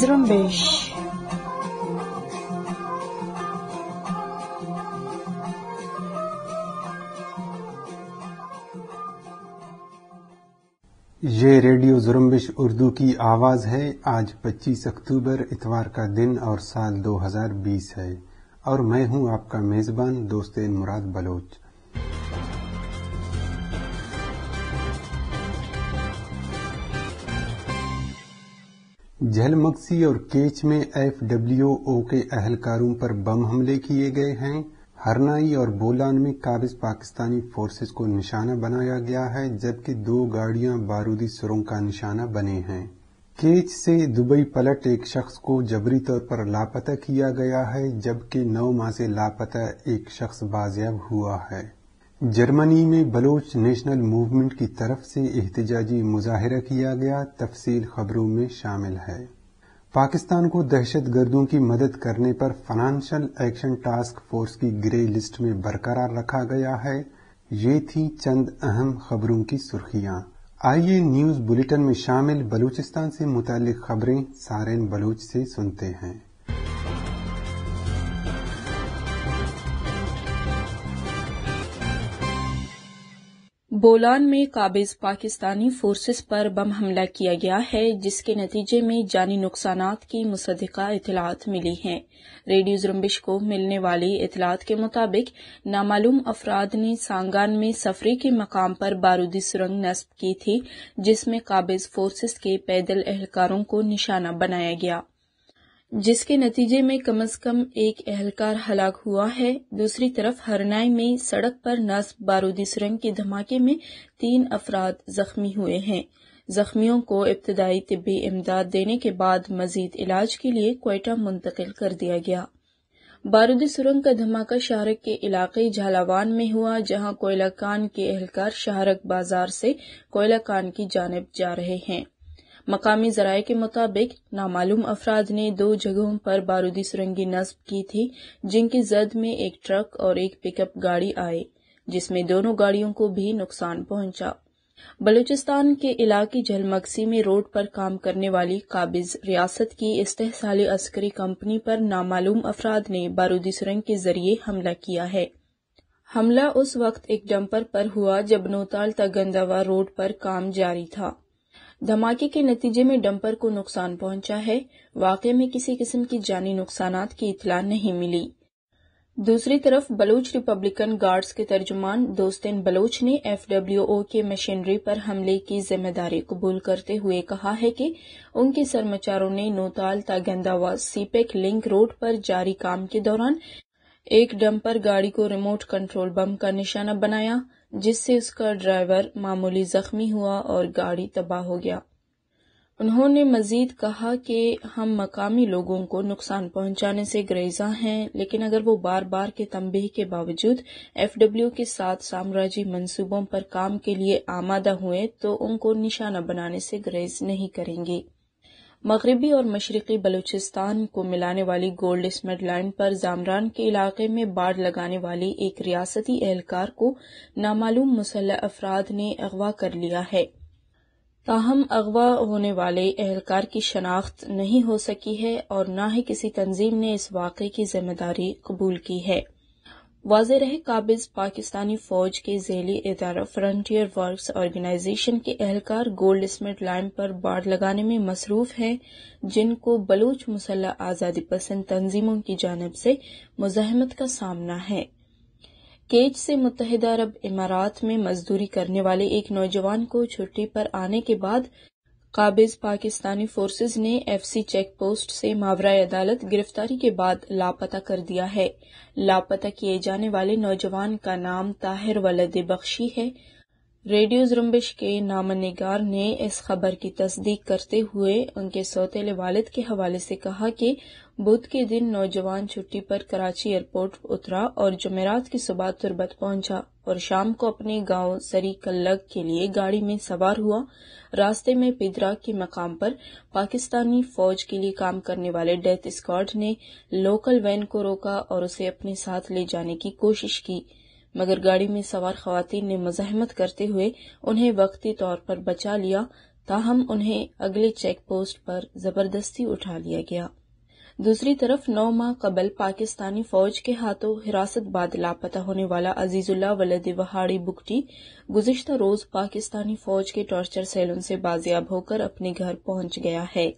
zrümbig. ये रेडियो जुरम्बिश उर्दू की आवाज़ है आज 25 अक्टूबर इतवार का दिन और साल 2020 है और मैं हूं आपका मेज़बान दोस्त मुराद बलोच झलमक्सी और केच में ओ के अहलकारों पर बम हमले किए गए हैं हरनाई और बोलान में काबिज पाकिस्तानी फोर्सेस को निशाना बनाया गया है जबकि दो गाड़ियां बारूदी सुरों का निशाना बने हैं केच से दुबई पलट एक शख्स को जबरी तौर पर लापता किया गया है जबकि नौ माह से लापता एक शख्स बाजियाब हुआ है जर्मनी में बलोच नेशनल मूवमेंट की तरफ से एहतजाजी मुजाहरा किया गया तफसील खबरों में शामिल है पाकिस्तान को दहशत गर्दों की मदद करने पर फाइनेंशियल एक्शन टास्क फोर्स की ग्रे लिस्ट में बरकरार रखा गया है ये थी चंद अहम खबरों की सुर्खियां आइए न्यूज बुलेटिन में शामिल बलूचिस्तान से मुतल खबरें सारेन बलूच से सुनते हैं बोलान में काबिज पाकिस्तानी फोर्सेस पर बम हमला किया गया है जिसके नतीजे में जानी नुकसान की मुसदा इतलात मिली हैं रेडियो जुम्बिश को मिलने वाली इतलात के मुताबिक नामालूम अफराद ने सांगान में सफरी के मकाम पर बारूदी सुरंग नस्ब की थी जिसमें काबिज फोर्सेस के पैदल एहलकारों को निशाना बनाया गया जिसके नतीजे में कम से कम एक एहलकार हलाक हुआ है दूसरी तरफ हरनाई में सड़क पर नस्ब बारूदी सुरंग के धमाके में तीन अफराद जख्मी हुए हैं जख्मियों को इब्तदाई तबी इमदाद देने के बाद मजीद इलाज के लिए कोयटा मुंतकिल कर दिया गया बारूदी सुरंग का धमाका शाहरख के इलाके झालावान में हुआ जहां कोयला कान के एहलकार शाहरख बाजार से कोयला कान की जानब जा रहे हैं मकामी जराये के मुताबिक नामालूम अफराद ने दो जगहों पर बारूदी सुरंगी नस्ब की थी जिनकी जद में एक ट्रक और एक पिकअप गाड़ी आए जिसमें दोनों गाड़ियों को भी नुकसान पहुंचा बलूचिस्तान के इलाके झलमक्सी में रोड पर काम करने वाली काबिज रियासत की इस्तेसाल अस्करी कंपनी पर नामालूम अफराद ने बारूदी सुरंग के जरिए हमला किया है हमला उस वक्त एक डंपर पर हुआ जब नोताल गंदावा रोड पर काम जारी था धमाके के नतीजे में डंपर को नुकसान पहुंचा है वाकये में किसी किस्म की जानी नुकसान की इतला नहीं मिली दूसरी तरफ बलोच रिपब्लिकन गार्ड्स के तर्जुमान दोस्तिन बलोच ने एफडब्ल्यूओ के मशीनरी पर हमले की जिम्मेदारी कबूल करते हुए कहा है कि उनके कर्मचारियों ने नोताल तागंदा सीपेक लिंक रोड पर जारी काम के दौरान एक डंपर गाड़ी को रिमोट कंट्रोल बम का निशाना बनाया जिससे उसका ड्राइवर मामूली जख्मी हुआ और गाड़ी तबाह हो गया उन्होंने मजीद कहा कि हम मकामी लोगों को नुकसान पहुंचाने से ग्रेजा हैं लेकिन अगर वो बार बार के तंबेह के बावजूद एफडब्ल्यू के साथ साम्राज्य मंसूबों पर काम के लिए आमादा हुए तो उनको निशाना बनाने से ग्रेज नहीं करेंगे मगरबी और मशरक़ी बलूचिस्तान को मिलाने वाली गोल्ड स्मेड लाइन पर जामरान के इलाके में बाढ़ लगाने वाली एक रियासती एहलकार को नामालूम मुसलह अफराद ने अगवा कर लिया है ताहम अगवा होने वाले एहलकार की शनाख्त नहीं हो सकी है और न ही किसी तंजीम ने इस वाक़े की जिम्मेदारी कबूल की है वाज रहे काबिज पाकिस्तानी फौज के जेली इदारा फ्रंटियर वर्क्स ऑर्गेनाइजेशन के एहलकार गोल्ड स्मिट लाइन पर बाढ़ लगाने में मसरूफ हैं जिनको बलूच मुसल्ला आज़ादी पसंद तंजीमों की जानब से मुजाहमत का सामना है केज से मुतहद अरब इमारात में मजदूरी करने वाले एक नौजवान को छुट्टी पर आने के बाद काबिज पाकिस्तानी फोर्सेज ने एफसी चेक पोस्ट से मावरा अदालत गिरफ्तारी के बाद लापता कर दिया है लापता किए जाने वाले नौजवान का नाम ताहिर वलद बख्शी है रेडियो जुम्बिश के नाम निगार ने इस खबर की तस्दीक करते हुए उनके सौतेले वालिद के हवाले से कहा कि बुध के दिन नौजवान छुट्टी पर कराची एयरपोर्ट उतरा और जमेरात की सुबह तुरबत पहुंचा और शाम को अपने गांव सरी कल्लग के लिए गाड़ी में सवार हुआ रास्ते में पिदरा के मकाम पर पाकिस्तानी फौज के लिए काम करने वाले डेथ स्क्वाड ने लोकल वैन को रोका और उसे अपने साथ ले जाने की कोशिश की मगर गाड़ी में सवार खातन ने मजामत करते हुए उन्हें वक्ती तौर पर बचा लिया ताहम उन्हें अगले चेक पोस्ट पर जबरदस्ती उठा लिया गया दूसरी तरफ नौ माह कबल पाकिस्तानी फौज के हाथों हिरासत बाद लापता होने वाला अजीजुल्ला वलद वहाड़ी बुकटी गुजश्ता रोज पाकिस्तानी फौज के टॉर्चर सेलून से बाजियाब होकर अपने घर पहुंच गया है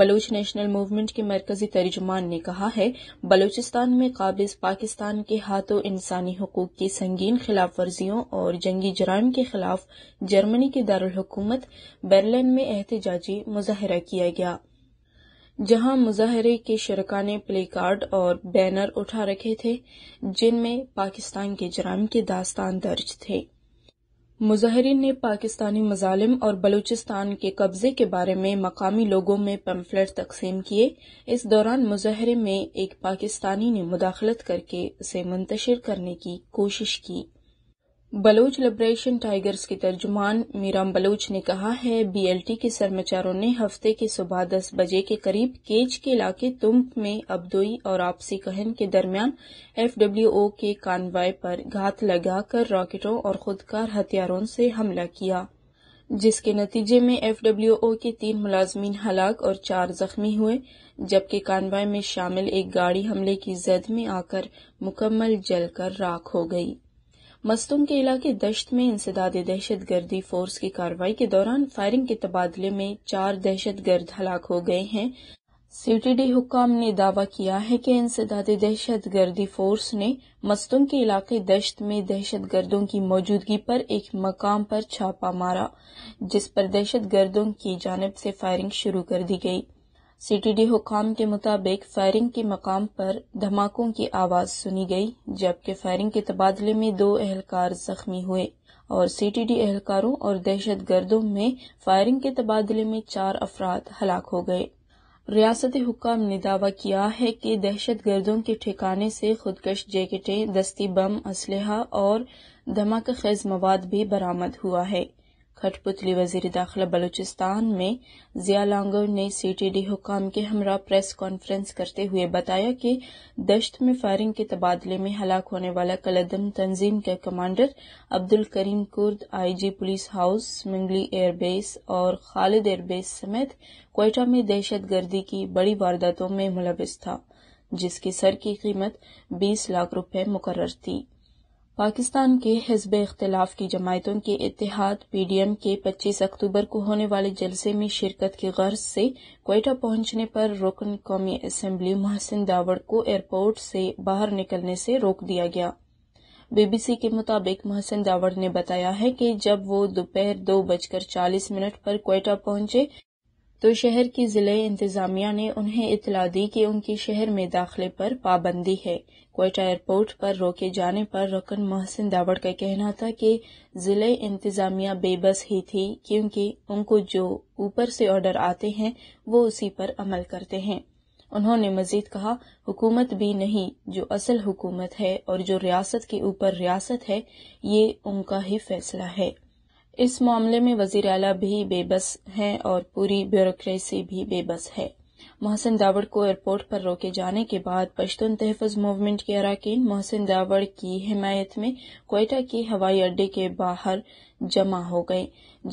बलूच नेशनल मूवमेंट के मरकजी तर्जुमान ने कहा है बलूचिस्तान में काबिज पाकिस्तान के हाथों इंसानी हकूक की संगीन खिलाफ वर्जियों और जंगी जराइम के खिलाफ जर्मनी के दारकूमत बर्लिन में एहतजाजी मुजाहरा किया गया जहां मुजाहरे के शरका ने प्ले कार्ड और बैनर उठा रखे थे जिनमें पाकिस्तान के जराम के दास्तान दर्ज थे मुजाहरीन ने पाकिस्तानी मजालिम और बलूचिस्तान के कब्जे के बारे में मकामी लोगों में पम्फलेट तकसीम किए इस दौरान मुजाहरे में एक पाकिस्तानी ने मुदाखलत करके उसे मुंतशिर करने की कोशिश की बलोच लिबरेशन टाइगर्स के तर्जुमान मीराम बलोच ने कहा है बीएलटी के सरमाचारों ने हफ्ते के सुबह दस बजे के करीब केज के इलाके तुम्प में अब्दोई और आपसी कहन के दरमियान एफडब्ल्यूओ के कानवाय पर घात लगाकर रॉकेटों और खुदकार हथियारों से हमला किया जिसके नतीजे में एफडब्ल्यूओ के तीन मुलाजमीन हलाक और चार जख्मी हुए जबकि कानवाय में शामिल एक गाड़ी हमले की जद में आकर मुकम्मल जलकर राख हो गयी मस्तूम के इलाके दश्त में इंसदाद दहशत गर्दी फोर्स की कार्रवाई के दौरान फायरिंग के तबादले में चार दहशत गर्द हलाक हो गए हैं सीटीडी हुकाम ने दावा किया है कि इंसदाद दहशत गर्दी फोर्स ने मस्तूम के इलाके दश्त में दहशत गर्दों की मौजूदगी पर एक मकाम पर छापा मारा जिस पर दहशत गर्दों की जानब से फायरिंग शुरू कर दी गई सीटीडी हुकाम के मुताबिक फायरिंग के मकाम पर धमाकों की आवाज सुनी गई जबकि फायरिंग के तबादले में दो एहलकार जख्मी हुए और सीटीडी एहलकारों और दहशत गर्दों में फायरिंग के तबादले में चार अफराद हलाक हो गए रियासत हुकाम ने दावा किया है कि दहशत गर्दों के ठिकाने से खुदकश जैकेटें दस्ती बम असलहा और खेज मवाद भी बरामद हुआ है खटपुतली वजीर दाखिला बलूचिस्तान में जिया लांगर ने सीटीडी हुकाम के हमरा प्रेस कॉन्फ्रेंस करते हुए बताया कि दश्त में फायरिंग के तबादले में हलाक होने वाला कलदम तंजीम के commander Abdul Karim Kurd IG police house मिंगली एयरबेस और खालिद एयरबेस समेत कोयटा में दहशत गर्दी की बड़ी वारदातों में मुलविस था जिसकी सर की कीमत बीस लाख रूपये मुकर थी पाकिस्तान के हिजब इख्तलाफ की जमायतों के इतिहाद पीडीएम के 25 अक्टूबर को होने वाले जलसे में शिरकत की गर्ज से कोयटा पहुंचने पर रुकन कौमी असम्बली मोहसिन दावड़ को एयरपोर्ट से बाहर निकलने से रोक दिया गया बीबीसी के मुताबिक मोहसिन दावड़ ने बताया है कि जब वो दोपहर दो बजकर चालीस मिनट पर कोयटा पहुंचे तो शहर की जिले इंतजामिया ने उन्हें इतला दी कि उनके शहर में दाखिले पर पाबंदी है कोयटा एयरपोर्ट पर रोके जाने पर रुकन मोहसिन दावड़ का कहना था कि ज़िले इंतज़ामिया बेबस ही थी क्योंकि उनको जो ऊपर से ऑर्डर आते हैं वो उसी पर अमल करते हैं उन्होंने मजीद कहा हुकूमत भी नहीं जो असल हुकूमत है और जो रियासत के ऊपर रियासत है ये उनका ही फैसला है इस मामले में वजीर अला भी बेबस हैं और पूरी ब्यूरोक्रेसी भी बेबस है मोहसिन दावड़ को एयरपोर्ट पर रोके जाने के बाद पश्तून तहफ़ मूवमेंट के अरकान मोहसिन दावड़ की हिमायत में कोयटा के हवाई अड्डे के बाहर जमा हो गए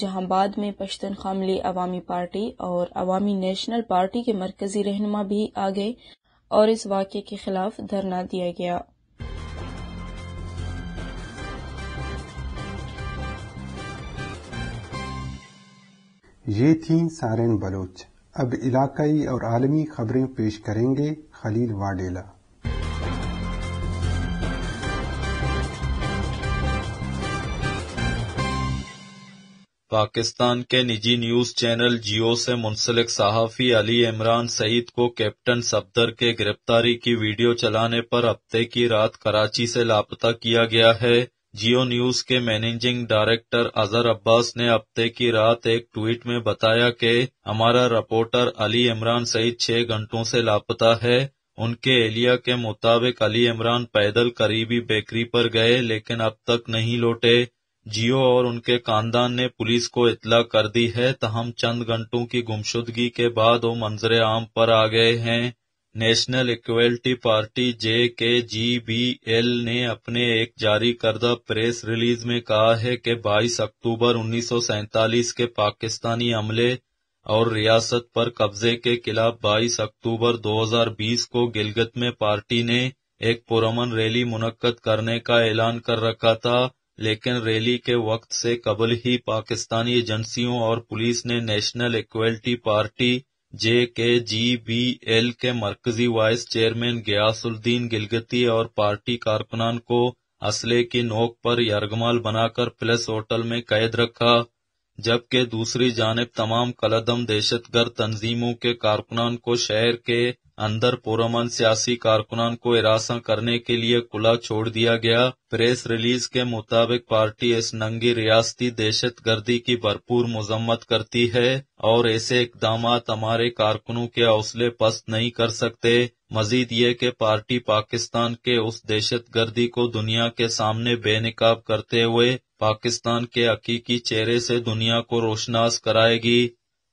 जहां बाद में पश्तन खामली अवामी पार्टी और अवामी नेशनल पार्टी के मरकजी रहनुमा भी आ गए और इस वाक्य के खिलाफ धरना दिया गया ये थी सारेन बलोच अब इलाकई और आलमी खबरें पेश करेंगे खलील वाडेला पाकिस्तान के निजी न्यूज चैनल जियो से मुंसलिक सहाफ़ी अली इमरान सईद को कैप्टन सफदर के गिरफ्तारी की वीडियो चलाने पर हफ्ते की रात कराची से लापता किया गया है जियो न्यूज के मैनेजिंग डायरेक्टर अजहर अब्बास ने हफ्ते की रात एक ट्वीट में बताया कि हमारा रिपोर्टर अली इमरान सईद छह घंटों से लापता है उनके एलिया के मुताबिक अली इमरान पैदल करीबी बेकरी पर गए लेकिन अब तक नहीं लौटे जियो और उनके खानदान ने पुलिस को इतला कर दी है तहम चंद घंटों की गुमशुदगी के बाद वो मंजरे आम पर आ गए हैं नेशनल इक्वलिटी पार्टी जे के जी बी एल ने अपने एक जारी करदा प्रेस रिलीज में कहा है कि 22 अक्टूबर उन्नीस के पाकिस्तानी अमले और रियासत पर कब्जे के खिलाफ 22 अक्टूबर 2020 को गिलगत में पार्टी ने एक पुरमन रैली मुनद करने का ऐलान कर रखा था लेकिन रैली के वक्त से कबल ही पाकिस्तानी एजेंसियों और पुलिस ने नेशनल इक्वलिटी पार्टी जे के जी बी एल के मरकजी वाइस चेयरमैन गयासुद्दीन गिलगती और पार्टी कारकुनान को असले की नोक पर यरगमाल बनाकर प्लेस होटल में कैद रखा जबकि दूसरी जानब तमाम कलदम दहशत गर्द तंजीमों के कारकुनान को शहर के अंदर पुरमन सियासी कारकुनान को हिरासा करने के लिए खुला छोड़ दिया गया प्रेस रिलीज के मुताबिक पार्टी इस नंगी रियाती दहशत गर्दी की भरपूर मजम्मत करती है और ऐसे इकदाम हमारे कारकुनों के हौसले पस्त नहीं कर सकते मजीद ये कि पार्टी पाकिस्तान के उस दहशत गर्दी को दुनिया के सामने बेनकाब करते हुए पाकिस्तान के हकीकी चेहरे से दुनिया को रोशनास कराएगी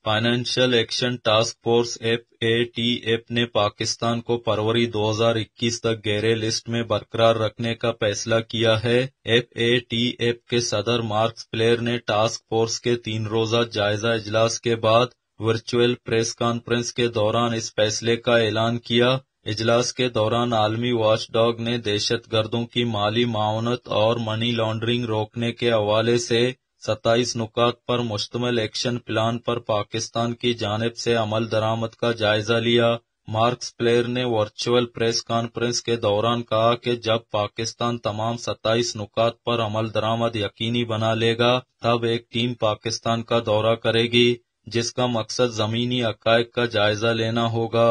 financial action task force F A T F ने पाकिस्तान को फरवरी 2021 तक गहरे लिस्ट में बरकरार रखने का फैसला किया है एफ ए टी एफ के सदर मार्क्स प्लेयर ने टास्क फोर्स के तीन रोजा जायजा इजलास के बाद वर्चुअल प्रेस कॉन्फ्रेंस के दौरान इस फैसले का ऐलान किया इजलास के दौरान आलमी वॉच डॉग ने दहशत गर्दों की माली मावनत और मनी लॉन्ड्रिंग रोकने के हवाले से 27 नुकात पर मुश्तमल एक्शन प्लान पर पाकिस्तान की जानब से अमल दरामद का जायजा लिया मार्क्स प्लेयर ने वर्चुअल प्रेस कॉन्फ्रेंस के दौरान कहा कि जब पाकिस्तान तमाम 27 नुकात पर अमल दरामद यकीनी बना लेगा तब एक टीम पाकिस्तान का दौरा करेगी जिसका मकसद जमीनी अकायक का जायजा लेना होगा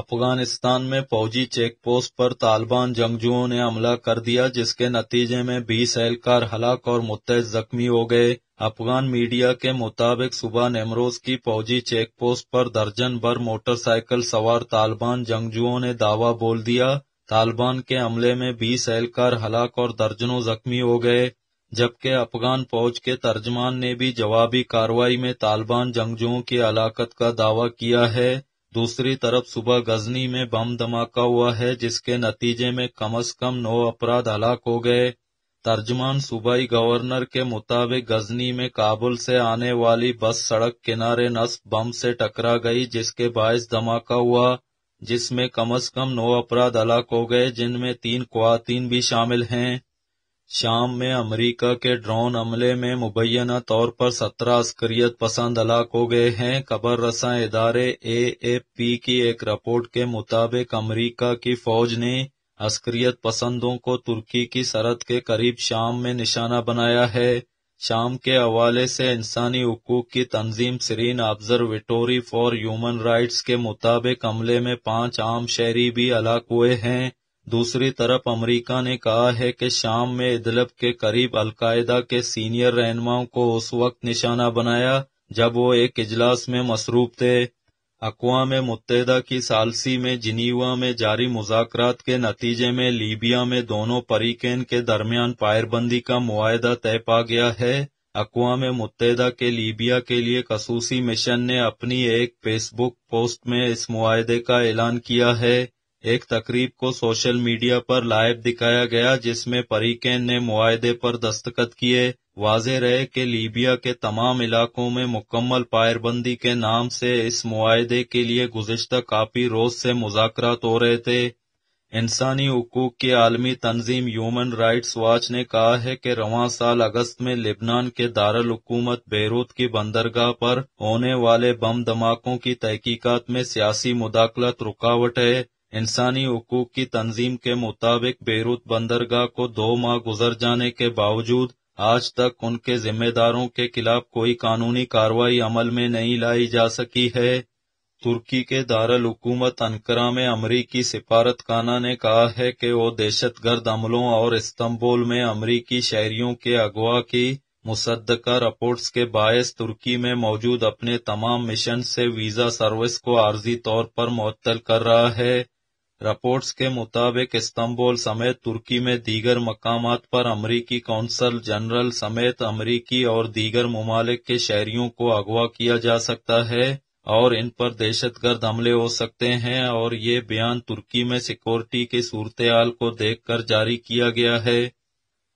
अफगानिस्तान में फौजी चेक पोस्ट पर तालिबान जंगजुओं ने हमला कर दिया जिसके नतीजे में बीस एहलकार हलाक और मुत जख्मी हो गए अफगान मीडिया के मुताबिक सुबह नेमरोज की फौजी चेक पोस्ट पर दर्जन भर मोटरसाइकिल सवार तालिबान जंगजुओं ने दावा बोल दिया तालिबान के हमले में बीस एहलकार हलाक और दर्जनों जख्मी हो गए जबकि अफगान फौज के तर्जमान ने भी जवाबी कार्रवाई में तालिबान जंगजुओं की हलाकत का दावा किया है दूसरी तरफ सुबह गजनी में बम धमाका हुआ है जिसके नतीजे में कम अज कम नौ अपराध हलाक हो गए तर्जमान सूबाई गवर्नर के मुताबिक गजनी में काबुल से आने वाली बस सड़क किनारे नस्ब बम से टकरा गई जिसके बायस धमाका हुआ जिसमें कम अज कम नौ अपराध हलाक हो गए जिनमें तीन खुवान भी शामिल हैं शाम में अमरीका के ड्रोन हमले में मुबैना तौर पर सत्रह अस्करियत पसंद हलाक हो गए हैं खबर रसा इदारे पी की एक रिपोर्ट के मुताबिक अमरीका की फौज ने अस्करियत पसंदों को तुर्की की सरहद के करीब शाम में निशाना बनाया है शाम के हवाले से इंसानी हकूक की तंजीम Syrian observatory for human rights के मुताबिक हमले में पांच आम शहरी भी हलाक हुए हैं दूसरी तरफ अमेरिका ने कहा है कि शाम में इदलब के करीब अलकायदा के सीनियर रहनुमाओं को उस वक्त निशाना बनाया जब वो एक इजलास में मसरूफ थे अकवा मुतहदा की सालसी में जिनीवा में जारी मुजाकर के नतीजे में लीबिया में दोनों परीकेन के दरमियान पायरबंदी का मुआदा तय पा गया है अकवा मुतहदा के लीबिया के लिए खसूसी मिशन ने अपनी एक फेसबुक पोस्ट में इस मुआदे का ऐलान किया है एक तकरीब को सोशल मीडिया पर लाइव दिखाया गया जिसमें परिकेन ने मुआदे पर दस्तखत किए वाज रहे कि लीबिया के तमाम इलाकों में मुकम्मल पायरबंदी के नाम से इस मुआदे के लिए गुजशत काफ़ी रोज से मुजाकर हो रहे थे इंसानी हकूक की आलमी तंजीम ह्यूमन राइट्स वॉच ने कहा है कि रवा साल अगस्त में लिबनान के हुकूमत बैरूत की बंदरगाह पर होने वाले बम धमाकों की तहकीकत में सियासी मुदाखलत रुकावट है इंसानी हकूक की तंजीम के मुताबिक बेरूत बंदरगाह को दो माह गुजर जाने के बावजूद आज तक उनके जिम्मेदारों के खिलाफ कोई कानूनी कार्रवाई अमल में नहीं लाई जा सकी है तुर्की के दारुल हुकूमत अनकरा में अमरीकी सिफारत खाना ने कहा है कि वो दहशत गर्द अमलों और इस्तांबुल में अमरीकी शहरियों के अगवा की मुसद्दका रिपोर्ट्स के बायस तुर्की में मौजूद अपने तमाम मिशन से वीज़ा सर्विस को आर्जी तौर पर मअतल कर रहा है रिपोर्ट्स के मुताबिक इस्तांबुल समेत तुर्की में दीगर मकाम पर अमरीकी कौंसल जनरल समेत अमरीकी और दीगर ममालिक के शहरियों को अगवा किया जा सकता है और इन पर दहशतगर्द हमले हो सकते हैं और ये बयान तुर्की में सिक्योरिटी की सूरत को देखकर जारी किया गया है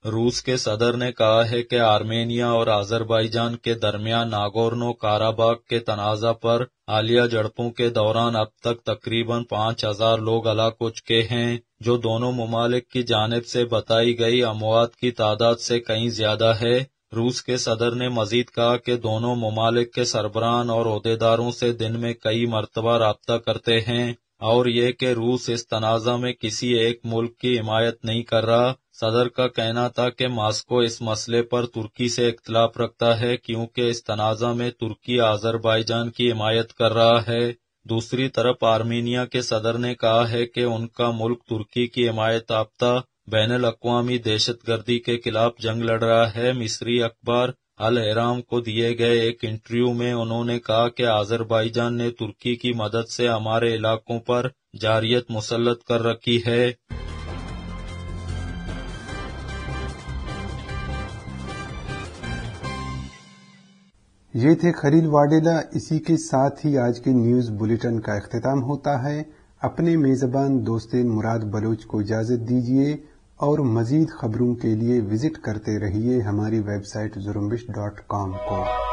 रूस के सदर ने कहा है कि आर्मेनिया और आजरबाईजान के दरमियान नागोर्नो काराबाग के तनाजा पर हालिया झड़पों के दौरान अब तक तकरीबन पाँच हजार लोग अलग हो चुके हैं जो दोनों ममालिक की जानब से बताई गई अमवात की तादाद से कहीं ज्यादा है रूस के सदर ने मजीद कहा कि दोनों ममालिक के सरबरान और अहदेदारों से दिन में कई मरतबा रबता करते हैं और ये कि रूस इस तनाजा में किसी एक मुल्क की हिमायत नहीं कर रहा सदर का कहना था कि मास्को इस मसले पर तुर्की से इख्तलाफ रखता है क्योंकि इस तनाज़ा में तुर्की आज़रबाईजान की हिमायत कर रहा है दूसरी तरफ आर्मीनिया के सदर ने कहा है कि उनका मुल्क तुर्की की हिमायत आपता बैन अवी दहशतगर्दी के खिलाफ जंग लड़ रहा है मिस्री अखबार अल एराम को दिए गए एक इंटरव्यू में उन्होंने कहा कि आज़रबाईजान ने तुर्की की मदद से हमारे इलाकों पर जारियत मुसलत कर रखी है ये थे खलील वाडेला इसी के साथ ही आज के न्यूज बुलेटिन का अख्तितम होता है अपने मेजबान दोस्त मुराद बलोच को इजाजत दीजिए और मजीद खबरों के लिए विजिट करते रहिए हमारी वेबसाइट जुरुम्बिश डॉट कॉम को